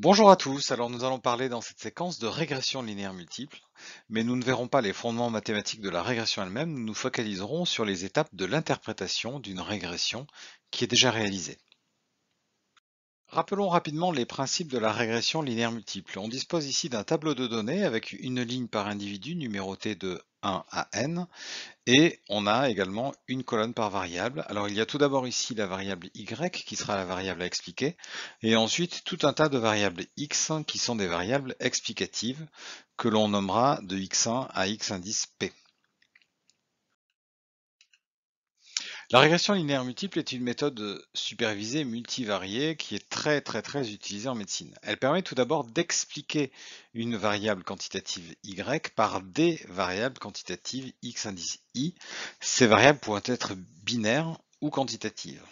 Bonjour à tous, alors nous allons parler dans cette séquence de régression linéaire multiple, mais nous ne verrons pas les fondements mathématiques de la régression elle-même, nous nous focaliserons sur les étapes de l'interprétation d'une régression qui est déjà réalisée. Rappelons rapidement les principes de la régression linéaire multiple. On dispose ici d'un tableau de données avec une ligne par individu numérotée de 1 à n et on a également une colonne par variable. Alors il y a tout d'abord ici la variable y qui sera la variable à expliquer et ensuite tout un tas de variables x qui sont des variables explicatives que l'on nommera de x1 à x indice p. La régression linéaire multiple est une méthode supervisée multivariée qui est très très très utilisée en médecine. Elle permet tout d'abord d'expliquer une variable quantitative y par des variables quantitatives x indice i, ces variables pourraient être binaires ou quantitatives.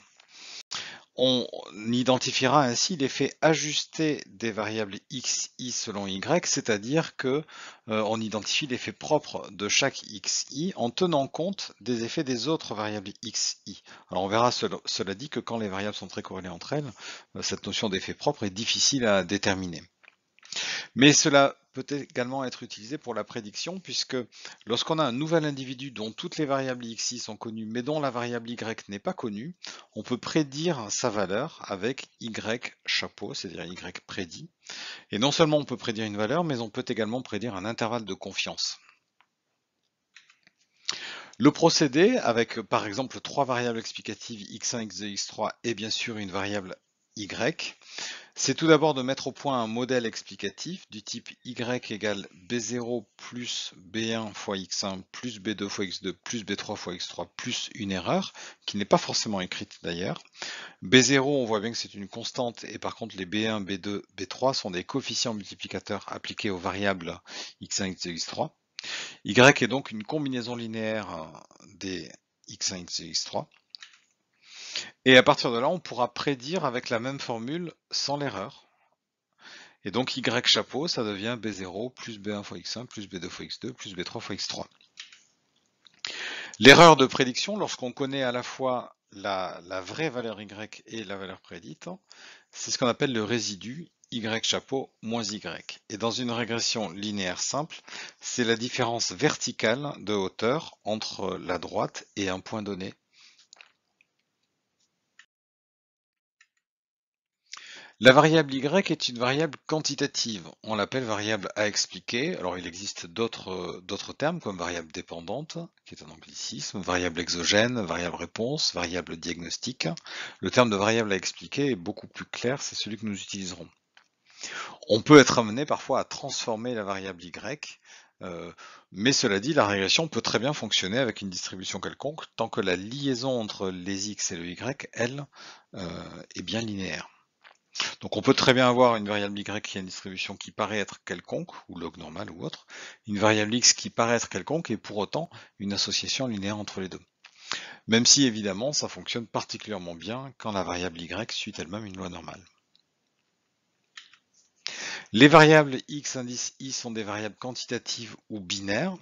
On identifiera ainsi l'effet ajusté des variables x, i selon y, c'est-à-dire que euh, on identifie l'effet propre de chaque x, i en tenant compte des effets des autres variables x, i. Alors on verra cela dit que quand les variables sont très corrélées entre elles, euh, cette notion d'effet propre est difficile à déterminer. Mais cela peut également être utilisé pour la prédiction, puisque lorsqu'on a un nouvel individu dont toutes les variables xi sont connues, mais dont la variable y n'est pas connue, on peut prédire sa valeur avec y chapeau, c'est-à-dire y prédit. Et non seulement on peut prédire une valeur, mais on peut également prédire un intervalle de confiance. Le procédé, avec par exemple trois variables explicatives x1, x2, x3 et bien sûr une variable y, c'est tout d'abord de mettre au point un modèle explicatif du type Y égale B0 plus B1 fois X1 plus B2 fois X2 plus B3 fois X3 plus une erreur, qui n'est pas forcément écrite d'ailleurs. B0, on voit bien que c'est une constante, et par contre les B1, B2, B3 sont des coefficients multiplicateurs appliqués aux variables X1, X2, X3. Y est donc une combinaison linéaire des X1, X2, X3. Et à partir de là, on pourra prédire avec la même formule sans l'erreur. Et donc y chapeau, ça devient b0 plus b1 fois x1 plus b2 fois x2 plus b3 fois x3. L'erreur de prédiction, lorsqu'on connaît à la fois la, vraie valeur y et la valeur prédite, c'est ce qu'on appelle le résidu y chapeau moins y. Et dans une régression linéaire simple, c'est la différence verticale de hauteur entre la droite et un point donné La variable y est une variable quantitative. On l'appelle variable à expliquer. Alors il existe euh, d'autres termes comme variable dépendante, qui est un anglicisme, variable exogène, variable réponse, variable diagnostique. Le terme de variable à expliquer est beaucoup plus clair, c'est celui que nous utiliserons. On peut être amené parfois à transformer la variable y, euh, mais cela dit, la régression peut très bien fonctionner avec une distribution quelconque tant que la liaison entre les x et le y, elle, euh, est bien linéaire. Donc on peut très bien avoir une variable y qui a une distribution qui paraît être quelconque, ou log normal ou autre, une variable x qui paraît être quelconque, et pour autant une association linéaire entre les deux. Même si évidemment ça fonctionne particulièrement bien quand la variable y suit elle-même une loi normale. Les variables x, indice i sont des variables quantitatives ou binaires,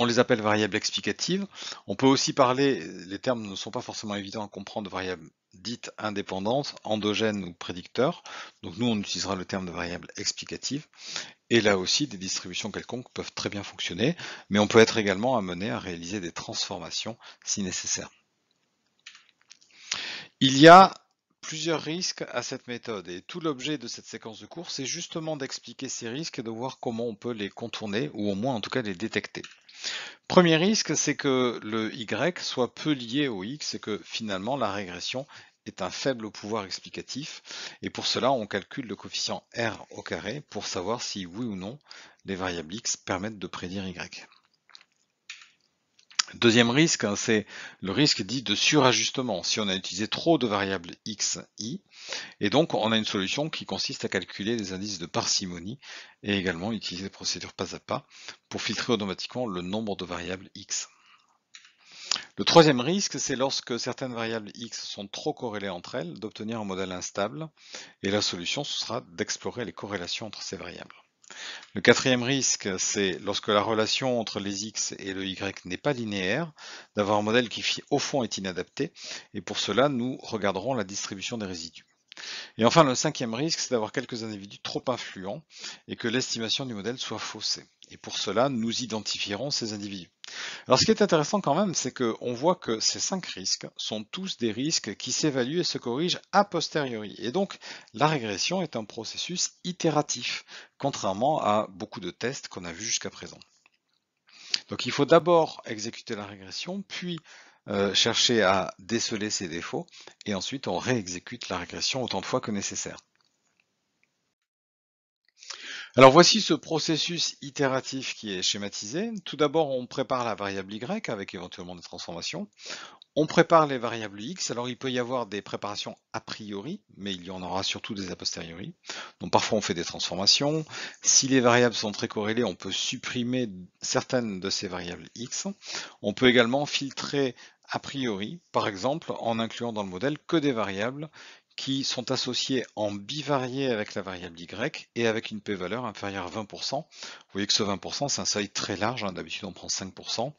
on les appelle variables explicatives. On peut aussi parler, les termes ne sont pas forcément évidents à comprendre, de variables dites indépendantes, endogènes ou prédicteurs. Donc nous, on utilisera le terme de variables explicative. Et là aussi, des distributions quelconques peuvent très bien fonctionner, mais on peut être également amené à réaliser des transformations si nécessaire. Il y a plusieurs risques à cette méthode et tout l'objet de cette séquence de cours, c'est justement d'expliquer ces risques et de voir comment on peut les contourner ou au moins en tout cas les détecter. Premier risque, c'est que le y soit peu lié au x et que finalement la régression est un faible pouvoir explicatif. Et pour cela, on calcule le coefficient r au carré pour savoir si oui ou non les variables x permettent de prédire y. Deuxième risque, hein, c'est le risque dit de surajustement, si on a utilisé trop de variables x, y, et donc on a une solution qui consiste à calculer des indices de parcimonie et également utiliser des procédures pas à pas pour filtrer automatiquement le nombre de variables x. Le troisième risque, c'est lorsque certaines variables x sont trop corrélées entre elles, d'obtenir un modèle instable, et la solution ce sera d'explorer les corrélations entre ces variables. Le quatrième risque, c'est lorsque la relation entre les x et le y n'est pas linéaire, d'avoir un modèle qui au fond est inadapté, et pour cela nous regarderons la distribution des résidus. Et enfin, le cinquième risque, c'est d'avoir quelques individus trop influents et que l'estimation du modèle soit faussée. Et pour cela, nous identifierons ces individus. Alors ce qui est intéressant quand même, c'est qu'on voit que ces cinq risques sont tous des risques qui s'évaluent et se corrigent a posteriori. Et donc la régression est un processus itératif, contrairement à beaucoup de tests qu'on a vus jusqu'à présent. Donc il faut d'abord exécuter la régression, puis euh, chercher à déceler ses défauts et ensuite on réexécute la régression autant de fois que nécessaire. Alors voici ce processus itératif qui est schématisé. Tout d'abord, on prépare la variable y avec éventuellement des transformations. On prépare les variables x. Alors il peut y avoir des préparations a priori, mais il y en aura surtout des a posteriori. Donc parfois on fait des transformations. Si les variables sont très corrélées, on peut supprimer certaines de ces variables x. On peut également filtrer a priori, par exemple en incluant dans le modèle que des variables qui sont associés en bivarié avec la variable y et avec une p-valeur inférieure à 20%. Vous voyez que ce 20% c'est un seuil très large, hein. d'habitude on prend 5%,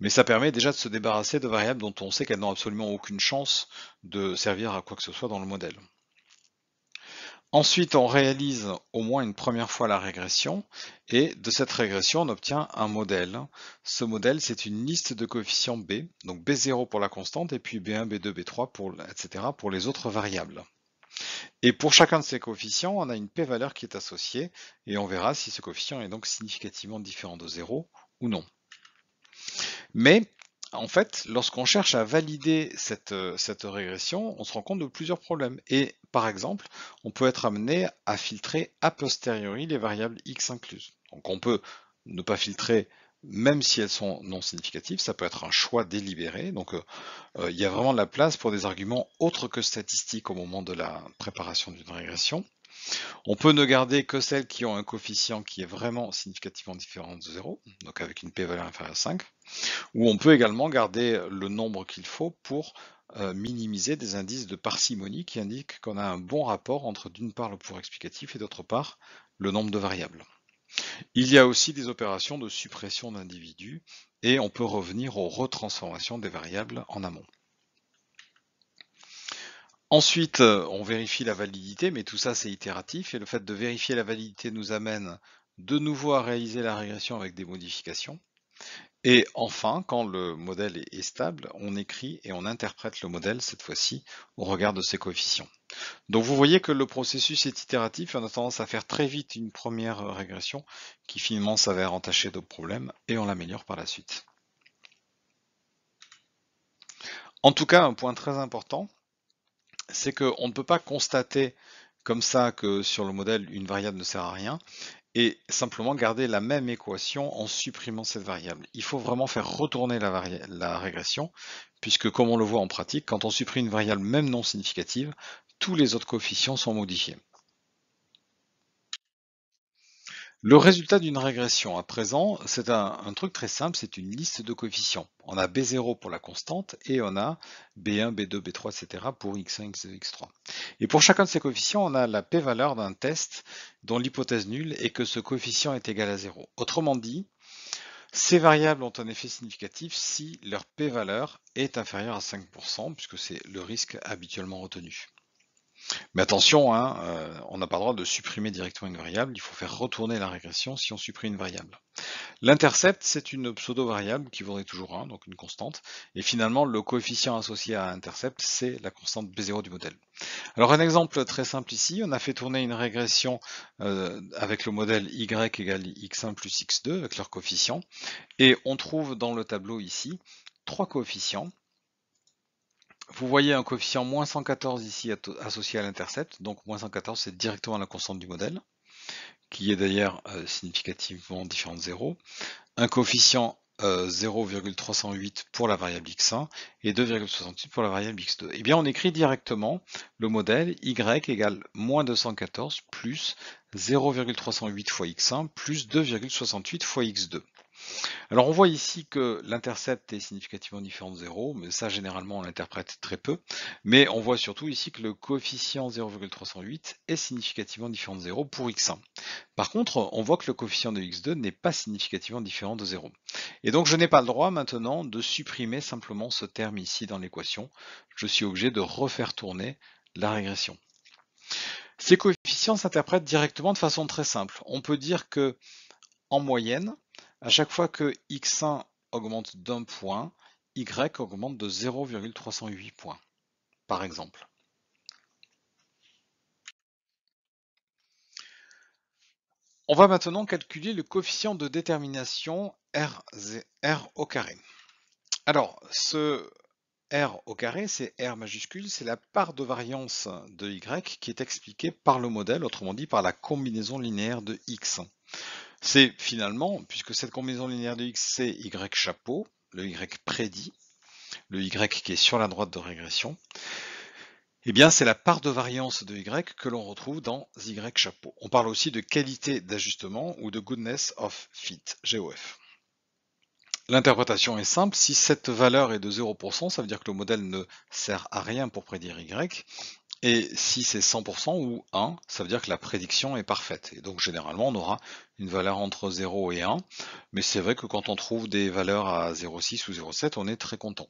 mais ça permet déjà de se débarrasser de variables dont on sait qu'elles n'ont absolument aucune chance de servir à quoi que ce soit dans le modèle. Ensuite, on réalise au moins une première fois la régression et de cette régression, on obtient un modèle. Ce modèle, c'est une liste de coefficients B, donc B0 pour la constante et puis B1, B2, B3, pour, etc. pour les autres variables. Et pour chacun de ces coefficients, on a une p-valeur qui est associée et on verra si ce coefficient est donc significativement différent de 0 ou non. Mais en fait, lorsqu'on cherche à valider euh, cette, régression, on se rend compte de plusieurs problèmes. Et par exemple, on peut être amené à filtrer a posteriori les variables x incluses. Donc on peut ne pas filtrer même si elles sont non significatives, ça peut être un choix délibéré. Donc euh, euh, il y a vraiment de la place pour des arguments autres que statistiques au moment de la préparation d'une régression. On peut ne garder que celles qui ont un coefficient qui est vraiment significativement différent de 0, donc avec une p-valeur inférieure à 5, ou on peut également garder le nombre qu'il faut pour euh, minimiser des indices de parcimonie qui indiquent qu'on a un bon rapport entre d'une part le pouvoir explicatif et d'autre part le nombre de variables. Il y a aussi des opérations de suppression d'individus et on peut revenir aux retransformations des variables en amont. Ensuite, euh, on vérifie la validité, mais tout ça, c'est itératif et le fait de vérifier la validité nous amène de nouveau à réaliser la régression avec des modifications et enfin, quand le modèle est stable, on écrit et on interprète le modèle, cette fois-ci, au regard de ses coefficients. Donc vous voyez que le processus est itératif et on a tendance à faire très vite une première, euh, régression qui finalement s'avère entachée d'autres problèmes et on l'améliore par la suite. En tout cas, un point très important, c'est qu'on ne peut pas constater comme ça que sur le modèle, une variable ne sert à rien, et simplement garder la même équation en supprimant cette variable. Il faut vraiment faire retourner la, la, régression, puisque comme on le voit en pratique, quand on supprime une variable même non significative, tous les autres coefficients sont modifiés. Le résultat d'une régression à présent, c'est un, truc très simple, c'est une liste de coefficients. On a B0 pour la constante et on a B1, B2, B3, etc. pour X1, X2, X3. Et pour chacun de ces coefficients, on a la p-valeur d'un test dont l'hypothèse nulle est que ce coefficient est égal à 0. Autrement dit, ces variables ont un effet significatif si leur p-valeur est inférieure à 5%, puisque c'est le risque habituellement retenu. Mais attention, hein, euh, on n'a pas le droit de supprimer directement une variable, il faut faire retourner la régression si on supprime une variable. L'intercept, c'est une pseudo-variable qui vaudrait toujours 1, donc une constante, et finalement le coefficient associé à intercept, c'est la constante B0 du modèle. Alors un exemple très simple ici, on a fait tourner une régression euh, avec le modèle y égale x1 plus x2 avec leur coefficient, et on trouve dans le tableau ici trois coefficients, vous voyez un coefficient moins 114 ici associé à l'intercept, donc moins 114 c'est directement la constante du modèle, qui est d'ailleurs euh, significativement différent de 0, un coefficient 0,308 euh, pour la variable x1 et 2,68 pour la variable x2. Et eh bien on écrit directement le modèle y égale moins 214 plus 0,308 fois x1 plus 2,68 fois x2. Alors on voit ici que l'intercept est significativement différent de 0, mais ça généralement on l'interprète très peu. Mais on voit surtout ici que le coefficient 0,308 est significativement différent de 0 pour x1. Par contre, on voit que le coefficient de x2 n'est pas significativement différent de 0. Et donc je n'ai pas le droit maintenant de supprimer simplement ce terme ici dans l'équation. Je suis obligé de refaire tourner la régression. Ces coefficients s'interprètent directement de façon très simple. On peut dire que en moyenne, à chaque fois que x1 augmente d'un point, y augmente de 0,308 points, par exemple. On va maintenant calculer le coefficient de détermination R, Alors, ce R c'est R majuscule, c'est la part de variance de Y qui est expliquée par le modèle, autrement dit par la combinaison linéaire de X. C'est finalement, puisque cette combinaison linéaire de x, c'est y chapeau, le y prédit, le y qui est sur la droite de régression, eh bien c'est la part de variance de y que l'on retrouve dans y chapeau. On parle aussi de qualité d'ajustement ou de goodness of fit, GOF. L'interprétation est simple, si cette valeur est de 0%, ça veut dire que le modèle ne sert à rien pour prédire y, et si c'est 100% ou 1, ça veut dire que la prédiction est parfaite. Et donc généralement, on aura une valeur entre 0 et 1. Mais c'est vrai que quand on trouve des valeurs à 0,6 ou 0,7, on est très content.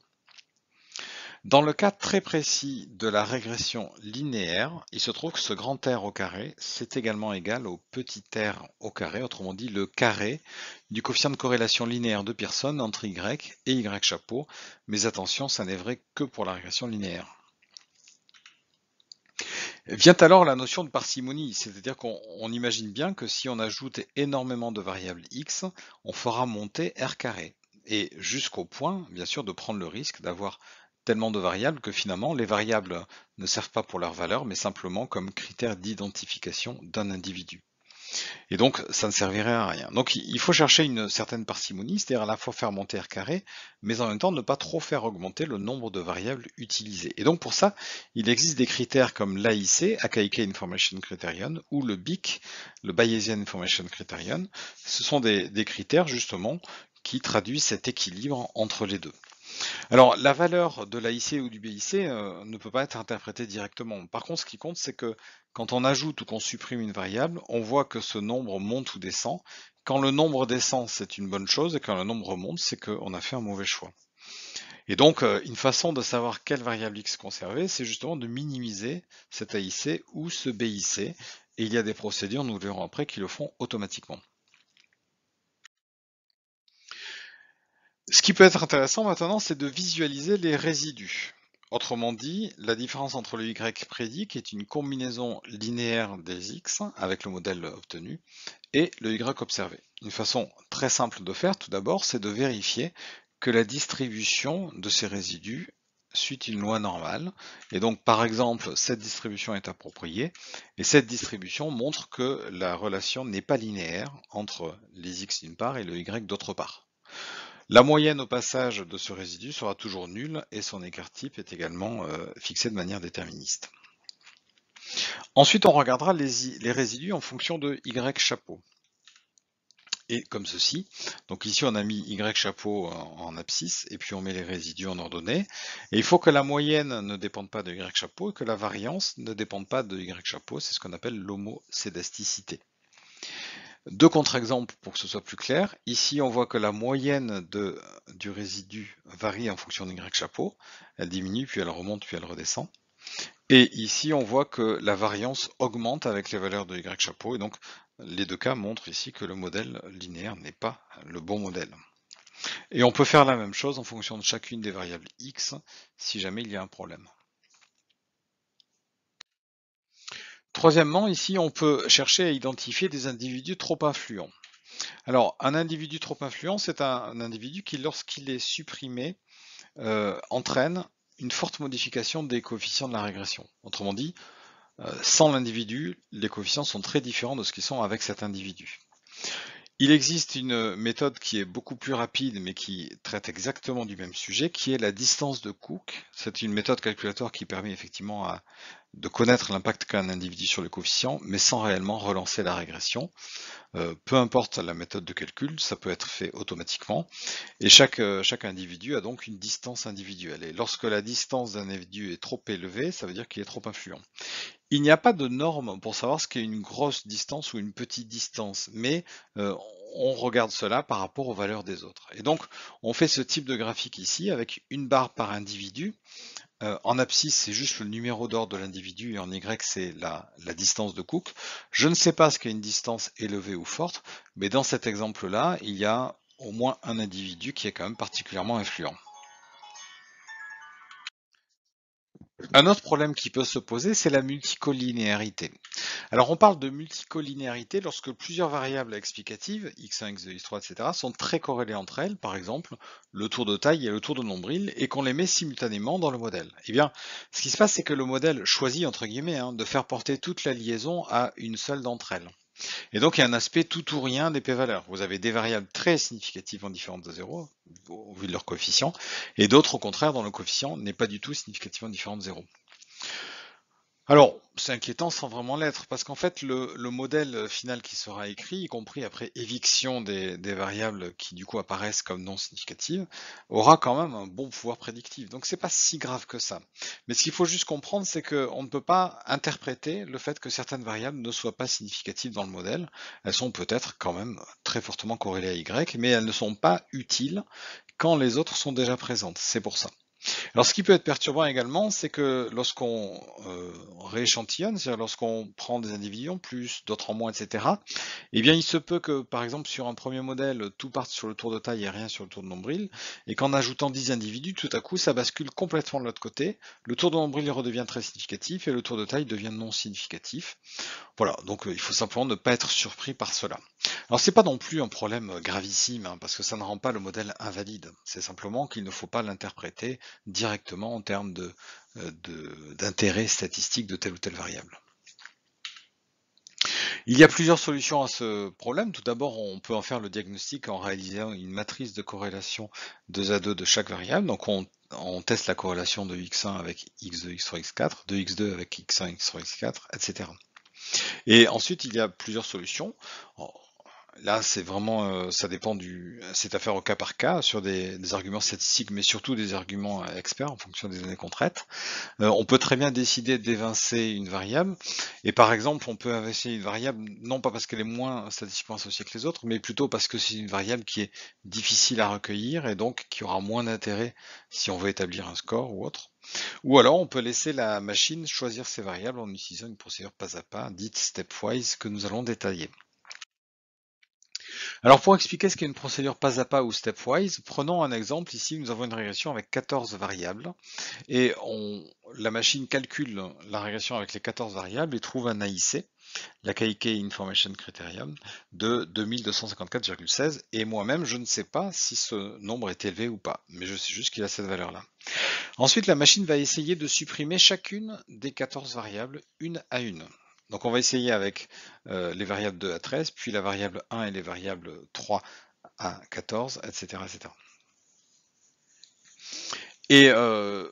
Dans le cas très précis de la régression linéaire, il se trouve que ce grand R au carré, c'est également égal au petit r au carré, autrement dit le carré du coefficient de corrélation linéaire de Pearson entre y et y chapeau. Mais attention, ça n'est vrai que pour la régression linéaire. Vient alors la notion de parcimonie, c'est-à-dire qu'on imagine bien que si on ajoute énormément de variables x, on fera monter r carré, et jusqu'au point, bien sûr, de prendre le risque d'avoir tellement de variables que finalement les variables ne servent pas pour leur valeur, mais simplement comme critère d'identification d'un individu. Et donc, ça ne servirait à rien. Donc, il faut chercher une certaine parcimonie, c'est-à-dire à la fois faire monter R carré, mais en même temps ne pas trop faire augmenter le nombre de variables utilisées. Et donc, pour ça, il existe des critères comme l'AIC, AKIK Information Criterion, ou le BIC, le Bayesian Information Criterion. Ce sont des, des critères, justement, qui traduisent cet équilibre entre les deux. Alors, la valeur de l'AIC ou du BIC euh, ne peut pas être interprétée directement. Par contre, ce qui compte, c'est que quand on ajoute ou qu'on supprime une variable, on voit que ce nombre monte ou descend. Quand le nombre descend, c'est une bonne chose, et quand le nombre monte, c'est qu'on a fait un mauvais choix. Et donc, euh, une façon de savoir quelle variable x conserver, c'est justement de minimiser cet AIC ou ce BIC. Et il y a des procédures, nous le verrons après, qui le font automatiquement. Ce qui peut être intéressant maintenant, c'est de visualiser les résidus. Autrement dit, la différence entre le y prédit, qui est une combinaison linéaire des x avec le modèle obtenu, et le y observé. Une façon très simple de faire, tout d'abord, c'est de vérifier que la distribution de ces résidus suit une loi normale. Et donc, par exemple, cette distribution est appropriée, et cette distribution montre que la relation n'est pas linéaire entre les x d'une part et le y d'autre part. La moyenne au passage de ce résidu sera toujours nulle et son écart type est également euh, fixé de manière déterministe. Ensuite, on regardera les, résidus en fonction de Y chapeau et comme ceci. Donc ici on a mis Y chapeau en, abscisse et puis on met les résidus en ordonnée. Et il faut que la moyenne ne dépende pas de Y chapeau et que la variance ne dépende pas de Y chapeau, c'est ce qu'on appelle l'homocédasticité. Deux contre-exemples pour que ce soit plus clair. Ici, on voit que la moyenne de, du résidu varie en fonction Y chapeau. Elle diminue, puis elle remonte, puis elle redescend. Et ici, on voit que la variance augmente avec les valeurs de Y chapeau. Et donc, les deux cas montrent ici que le modèle linéaire n'est pas le bon modèle. Et on peut faire la même chose en fonction de chacune des variables X si jamais il y a un problème. Troisièmement, ici, on peut chercher à identifier des individus trop influents. Alors, un individu trop influent, c'est un, individu qui, lorsqu'il est supprimé, euh, entraîne une forte modification des coefficients de la régression. Autrement dit, euh, sans l'individu, les coefficients sont très différents de ce qu'ils sont avec cet individu. Il existe une méthode qui est beaucoup plus rapide mais qui traite exactement du même sujet, qui est la distance de Cook. C'est une méthode calculatoire qui permet effectivement à, de connaître l'impact qu'un un individu sur le coefficient, mais sans réellement relancer la régression. Euh, peu importe la méthode de calcul, ça peut être fait automatiquement. Et chaque, euh, chaque individu a donc une distance individuelle. Et lorsque la distance d'un individu est trop élevée, ça veut dire qu'il est trop influent. Il n'y a pas de norme pour savoir ce qu'est une grosse distance ou une petite distance, mais euh, on regarde cela par rapport aux valeurs des autres. Et donc, on fait ce type de graphique ici avec une barre par individu, euh, en abscisse, c'est juste le numéro d'ordre de l'individu et en Y, c'est la, la, distance de Cook. Je ne sais pas ce qu'est une distance élevée ou forte, mais dans cet exemple-là, il y a au moins un individu qui est quand même particulièrement influent. Un autre problème qui peut se poser, c'est la multicollinéarité. Alors on parle de multicollinéarité lorsque plusieurs variables explicatives, x1, x2, x3, etc., sont très corrélées entre elles, par exemple le tour de taille et le tour de nombril, et qu'on les met simultanément dans le modèle. Eh bien, ce qui se passe, c'est que le modèle choisit, entre guillemets, hein, de faire porter toute la liaison à une seule d'entre elles. Et donc, il y a un aspect tout ou rien des p-valeurs. Vous avez des variables très significatives en de 0, au vu de leur coefficient, et d'autres, au contraire, dont le coefficient n'est pas du tout significativement différent de 0. Alors, c'est inquiétant sans vraiment l'être, parce qu'en fait, le, modèle final qui sera écrit, y compris après éviction des, des variables qui du coup apparaissent comme non significatives, aura quand même un bon pouvoir prédictif. Donc c'est pas si grave que ça. Mais ce qu'il faut juste comprendre, c'est qu'on ne peut pas interpréter le fait que certaines variables ne soient pas significatives dans le modèle. Elles sont peut-être quand même très fortement corrélées à Y, mais elles ne sont pas utiles quand les autres sont déjà présentes. C'est pour ça. Alors, ce qui peut être perturbant également, c'est que lorsqu'on euh, rééchantillonne, c'est-à-dire lorsqu'on prend des individus en plus, d'autres en moins, etc., eh bien, il se peut que, par exemple, sur un premier modèle, tout parte sur le tour de taille et rien sur le tour de nombril, et qu'en ajoutant 10 individus, tout à coup, ça bascule complètement de l'autre côté, le tour de nombril redevient très significatif, et le tour de taille devient non significatif. Voilà, donc euh, il faut simplement ne pas être surpris par cela. Alors, c'est pas non plus un problème gravissime, hein, parce que ça ne rend pas le modèle invalide, c'est simplement qu'il ne faut pas l'interpréter directement en termes euh, d'intérêt de, statistique de telle ou telle variable. Il y a plusieurs solutions à ce problème. Tout d'abord, on peut en faire le diagnostic en réalisant une matrice de corrélation 2 à 2 de chaque variable. Donc on, on teste la corrélation de x1 avec x2, x3, x4, de x2 avec x1, x3, x4, etc. Et ensuite, il y a plusieurs solutions. Là, c'est vraiment, euh, ça dépend du, c'est à faire au cas par cas sur des, arguments statistiques, mais surtout des arguments euh, experts en fonction des données qu'on traite. Euh, on peut très bien décider d'évincer une variable, et par exemple, on peut évincer une variable non pas parce qu'elle est moins statistiquement associée que les autres, mais plutôt parce que c'est une variable qui est difficile à recueillir et donc qui aura moins d'intérêt si on veut établir un score ou autre. Ou alors on peut laisser la machine choisir ses variables en utilisant une procédure pas à pas, dite stepwise, que nous allons détailler. Alors pour expliquer ce qu'est une procédure pas à pas ou stepwise, prenons un exemple. Ici, nous avons une régression avec 14 variables et on, la machine calcule la régression avec les 14 variables et trouve un AIC, la KIK Information Criterion, de 2254,16 et moi-même, je ne sais pas si ce nombre est élevé ou pas, mais je sais juste qu'il a cette valeur-là. Ensuite, la machine va essayer de supprimer chacune des 14 variables une à une. Donc on va essayer avec euh, les variables 2 à 13, puis la variable 1 et les variables 3 à 14, etc. Et euh,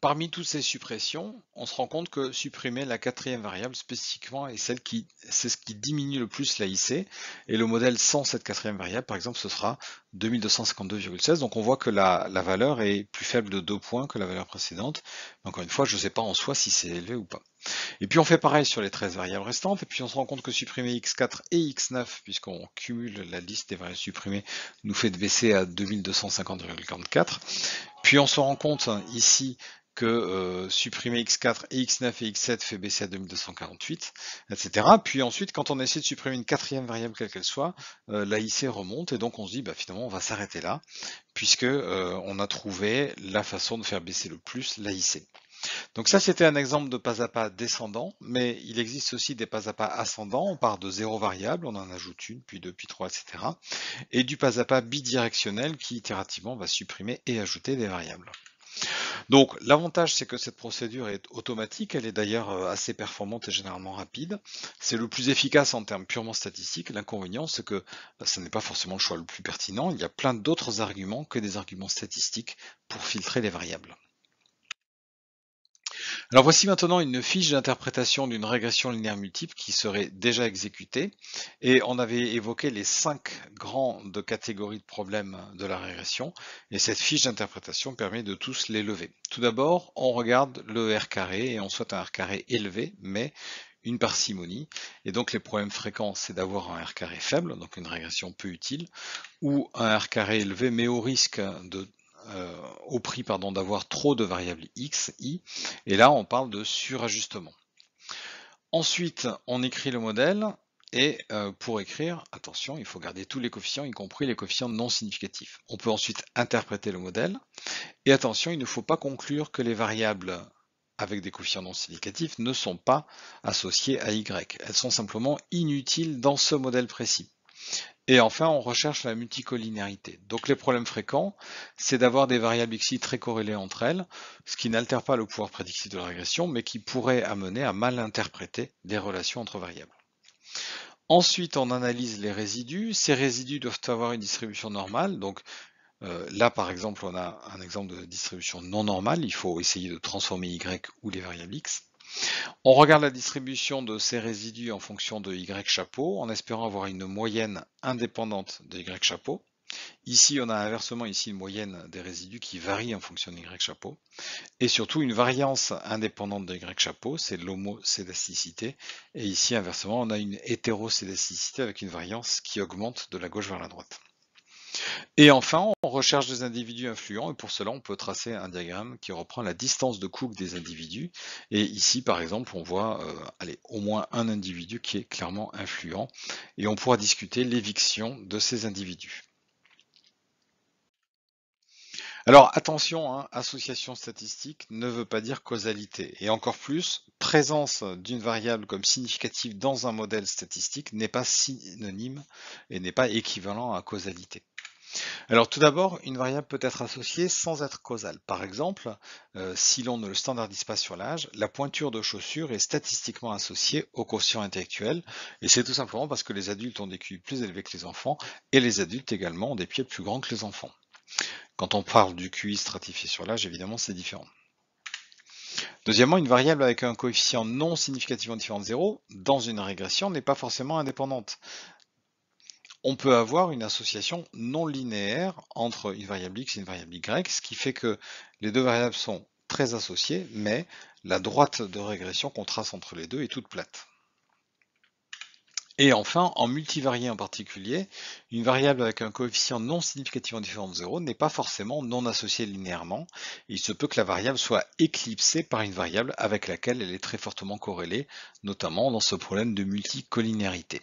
parmi toutes ces suppressions, on se rend compte que supprimer la quatrième variable spécifiquement est celle qui c'est ce qui diminue le plus la IC. Et le modèle sans cette quatrième variable, par exemple, ce sera 2252,16. Donc on voit que la, la valeur est plus faible de 2 points que la valeur précédente. encore une fois, je ne sais pas en soi si c'est élevé ou pas. Et puis on fait pareil sur les 13 variables restantes, et puis on se rend compte que supprimer x4 et x9, puisqu'on cumule la liste des variables supprimées, nous fait baisser à 2250,44. Puis on se rend compte hein, ici que euh, supprimer x4 et x9 et x7 fait baisser à 2248, etc. Puis ensuite, quand on essaie de supprimer une quatrième variable quelle qu'elle soit, euh, remonte et donc on se dit bah, finalement on va s'arrêter là, puisque euh, on a trouvé la façon de faire baisser le plus la donc ça, c'était un exemple de pas à pas descendant, mais il existe aussi des pas à pas ascendants. On part de zéro variable, on en ajoute une, puis deux, puis trois, etc. Et du pas à pas bidirectionnel qui itérativement va supprimer et ajouter des variables. Donc l'avantage c'est que cette procédure est automatique, elle est d'ailleurs euh, assez performante et généralement rapide. C'est le plus efficace en termes purement statistiques. L'inconvénient c'est que bah, ce n'est pas forcément le choix le plus pertinent, il y a plein d'autres arguments que des arguments statistiques pour filtrer les variables. Alors voici maintenant une fiche d'interprétation d'une régression linéaire multiple qui serait déjà exécutée. Et on avait évoqué les cinq grandes catégories de problèmes de la régression. Et cette fiche d'interprétation permet de tous les lever. Tout d'abord, on regarde le R carré et on souhaite un R carré élevé, mais une parcimonie. Et donc les problèmes fréquents, c'est d'avoir un R carré faible, donc une régression peu utile, ou un R carré élevé, mais au risque de euh, au prix pardon d'avoir trop de variables x, i, et là on parle de surajustement. Ensuite, on écrit le modèle, et euh, pour écrire, attention, il faut garder tous les coefficients, y compris les coefficients non significatifs. On peut ensuite interpréter le modèle, et attention, il ne faut pas conclure que les variables avec des coefficients non significatifs ne sont pas associées à y. Elles sont simplement inutiles dans ce modèle précis. Et enfin, on recherche la multicollinéarité. Donc les problèmes fréquents, c'est d'avoir des variables xi très corrélées entre elles, ce qui n'altère pas le pouvoir prédictif de la régression, mais qui pourrait amener à mal interpréter des relations entre variables. Ensuite, on analyse les résidus. Ces résidus doivent avoir une distribution normale, donc euh, là, par exemple, on a un exemple de distribution non normale. Il faut essayer de transformer Y ou les variables X. On regarde la distribution de ces résidus en fonction de Y chapeau, en espérant avoir une moyenne indépendante de Y chapeau. Ici, on a inversement ici une moyenne des résidus qui varie en fonction de Y chapeau. Et surtout, une variance indépendante de Y chapeau, c'est l'homocédasticité. Et ici, inversement, on a une hétérocédasticité avec une variance qui augmente de la gauche vers la droite. Et enfin, on recherche des individus influents et pour cela, on peut tracer un diagramme qui reprend la distance de Cook des individus. Et ici, par exemple, on voit euh, au moins un individu qui est clairement influent et on pourra discuter l'éviction de ces individus. Alors attention, hein, association statistique ne veut pas dire causalité. Et encore plus, présence d'une variable comme significative dans un modèle statistique n'est pas synonyme et n'est pas équivalent à causalité. Alors tout d'abord, une variable peut être associée sans être causale. Par exemple, euh, si l'on ne le standardise pas sur l'âge, la pointure de chaussure est statistiquement associée au quotient intellectuel, et c'est tout simplement parce que les adultes ont des QI plus élevés que les enfants, et les adultes également ont des pieds plus grands que les enfants. Quand on parle du QI stratifié sur l'âge, évidemment, c'est différent. Deuxièmement, une variable avec un coefficient non significativement différent de 0, dans une régression, n'est pas forcément indépendante on peut avoir une association non linéaire entre une variable x et une variable y, ce qui fait que les deux variables sont très associées, mais la droite de régression qu'on trace entre les deux est toute plate. Et enfin, en multivarié en particulier, une variable avec un coefficient non significativement différent de 0 n'est pas forcément non associée linéairement. Il se peut que la variable soit éclipsée par une variable avec laquelle elle est très fortement corrélée, notamment dans ce problème de multicollinéarité.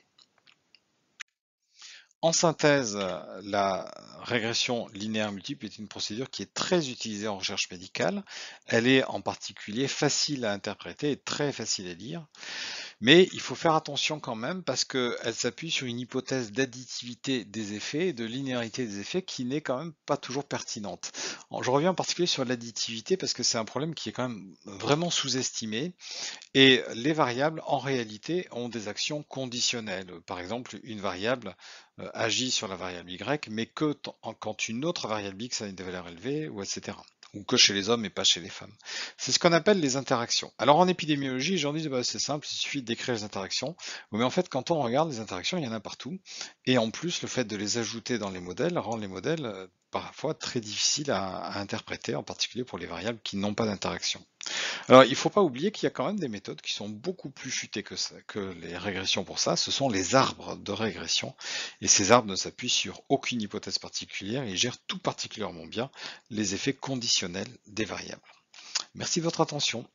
En synthèse, la régression linéaire multiple est une procédure qui est très utilisée en recherche médicale. Elle est en particulier facile à interpréter et très facile à lire. Mais il faut faire attention quand même parce qu'elle s'appuie sur une hypothèse d'additivité des effets et de linéarité des effets qui n'est quand même pas toujours pertinente. Je reviens en particulier sur l'additivité parce que c'est un problème qui est quand même vraiment sous-estimé et les variables en réalité ont des actions conditionnelles. Par exemple, une variable euh, agit sur la variable y mais que quand une autre variable x a une valeur élevée ou etc ou que chez les hommes et pas chez les femmes. C'est ce qu'on appelle les interactions. Alors en épidémiologie, j'en dis bah, c'est simple, il suffit d'écrire les interactions, mais en fait quand on regarde les interactions, il y en a partout, et en plus le fait de les ajouter dans les modèles rend les modèles euh, parfois très difficile à, interpréter, en particulier pour les variables qui n'ont pas d'interaction. Alors il ne faut pas oublier qu'il y a quand même des méthodes qui sont beaucoup plus chutées que, que les régressions pour ça, ce sont les arbres de régression, et ces arbres ne s'appuient sur aucune hypothèse particulière, et gèrent tout particulièrement bien les effets conditionnels des variables. Merci de votre attention.